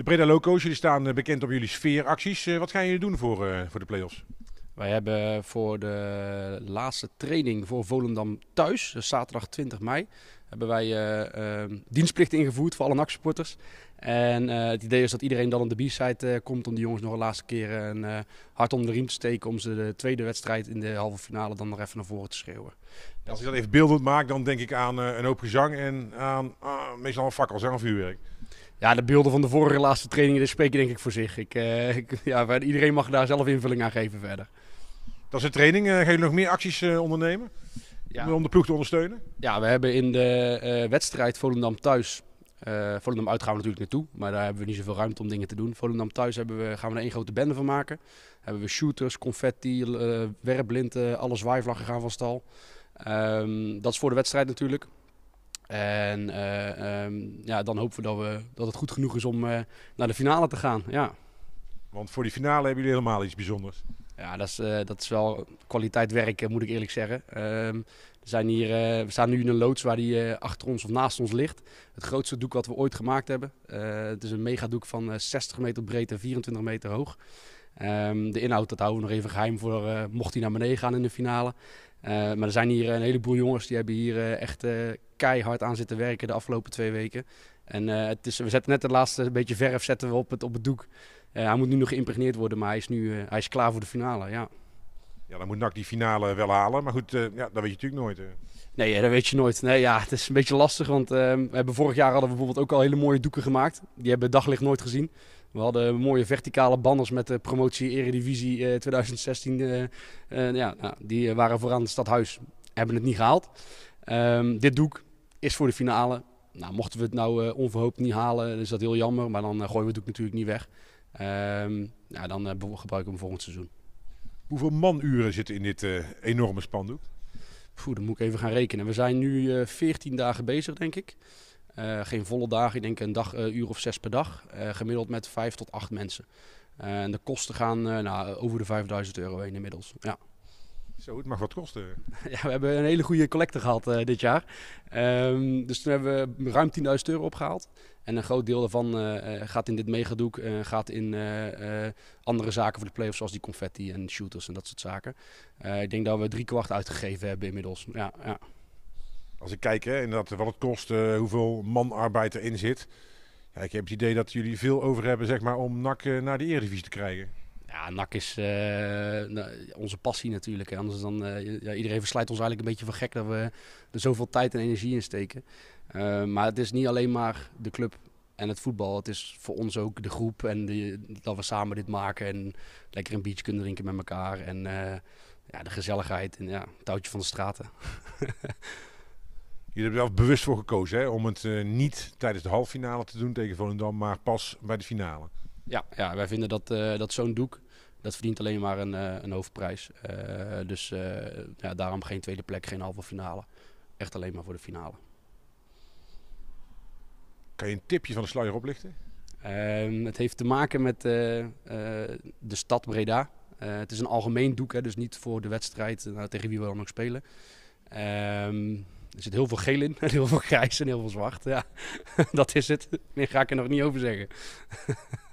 De Breda Loco's, jullie staan eh, bekend op jullie sfeeracties. Eh, wat gaan jullie doen voor, eh, voor de play-offs? Wij hebben voor de laatste training voor Volendam thuis, dus zaterdag 20 mei, hebben wij ehm, dienstplicht ingevoerd voor alle NAC-supporters. En het idee is dat iedereen dan op de B-side komt om de jongens nog een laatste keer een hart om de riem te steken. Om ze de tweede wedstrijd in de halve finale dan nog even naar voren te schreeuwen. Als ik dat even beeldend maak, dan denk ik aan een hoop gezang en aan ah, meestal een fakkel, maar vuurwerk. Ja, de beelden van de vorige laatste trainingen spreken denk ik voor zich. Ik, eh, ik, ja, iedereen mag daar zelf invulling aan geven verder. Dat is de training. Uh, gaan jullie nog meer acties eh, ondernemen ja. om de ploeg te ondersteunen? Ja, we hebben in de wedstrijd Volendam thuis... Volendam uit gaan we natuurlijk naartoe, maar daar hebben we niet zoveel ruimte om dingen te doen. Volendam thuis hebben we, gaan we er één grote bende van maken. Daar hebben we shooters, confetti, werplinten, alle zwaaivlaggen gaan van stal. Ehm, dat is voor de wedstrijd natuurlijk. En eh, ehm, ja, dan hopen we dat, we dat het goed genoeg is om eh, naar de finale te gaan. Ja. Want voor die finale hebben jullie helemaal iets bijzonders. Ja, dat is, eh, dat is wel kwaliteit werken, moet ik eerlijk zeggen. Ehm, we, zijn hier, we staan nu in een loods waar die achter ons of naast ons ligt. Het grootste doek wat we ooit gemaakt hebben. het is een megadoek van 60 meter breed en 24 meter hoog. Ehm, de inhoud, dat houden we nog even geheim voor, eh, mocht hij naar beneden gaan in de finale. Eh, maar er zijn hier een heleboel jongens die hebben hier eh, echt keihard aan zitten werken de afgelopen twee weken. En het is, we zetten net het laatste beetje verf zetten we op het, op het doek. hij moet nu nog geïmpregneerd worden, maar hij is nu hij is klaar voor de finale. Ja. ja, dan moet NAC die finale wel halen. Maar goed, ja, dat weet je natuurlijk nooit. Hè. Nee, dat weet je nooit. Nee, ja, het is een beetje lastig, want ehm, we hebben vorig jaar hadden we bijvoorbeeld ook al hele mooie doeken gemaakt. Die hebben daglicht nooit gezien. We hadden mooie verticale banners met de promotie Eredivisie 2016. Eh, eh, eh, ja, nou, die waren vooraan het stadhuis. Hebben het niet gehaald. Ehm, dit doek is voor de finale. Nou, mochten we het nou onverhoopt niet halen, is dat heel jammer. Maar dan gooien we het doek natuurlijk niet weg. Ehm, ja, dan gebruiken we hem volgend seizoen. Hoeveel manuren zitten in dit enorme spandoek? Poeh, dan moet ik even gaan rekenen. We zijn nu 14 dagen bezig, denk ik. Eh, geen volle dagen, ik denk een dag, eh, uur of zes per dag. Eh, gemiddeld met vijf tot acht mensen. en de kosten gaan nou, over de 5000 euro heen inmiddels. Ja. Zo, het mag wat kosten. Ja, we hebben een hele goede collecte gehad dit jaar. Ehm, dus toen hebben we ruim 10.000 euro opgehaald. En een groot deel daarvan gaat in dit megadoek, uh, gaat in andere zaken voor de playoffs, zoals die confetti en shooters en dat soort zaken. ik denk dat we drie kwart uitgegeven hebben inmiddels. Ja, ja als ik kijk hè, inderdaad wat het kost, eh, hoeveel manarbeid erin zit. Ja, ik heb het idee dat jullie veel over hebben zeg maar, om NAC eh, naar de Eredivisie te krijgen. Ja, NAC is eh, nou, onze passie natuurlijk. Anders dan, ja, iedereen verslijt ons eigenlijk een beetje van gek dat we er zoveel tijd en energie in steken. maar het is niet alleen maar de club en het voetbal. Het is voor ons ook de groep en de, dat we samen dit maken en lekker een biertje kunnen drinken met elkaar. En ja, de gezelligheid en ja, touwtje van de straten. Jullie hebben er zelf bewust voor gekozen hè? om het eh, niet tijdens de halve finale te doen tegen Volendam, maar pas bij de finale. Ja, ja wij vinden dat, eh, dat zo'n doek, dat verdient alleen maar een, uh, een hoofdprijs. dus ja, daarom geen tweede plek, geen halve finale. Echt alleen maar voor de finale. Kan je een tipje van de sluier oplichten? Ehm, het heeft te maken met de stad Breda. het is een algemeen doek, hè, dus niet voor de wedstrijd tegen wie we dan ook spelen. Ehm er zit heel veel geel in, heel veel grijs en heel veel zwart. Ja, dat is het. Meer ga ik er nog niet over zeggen.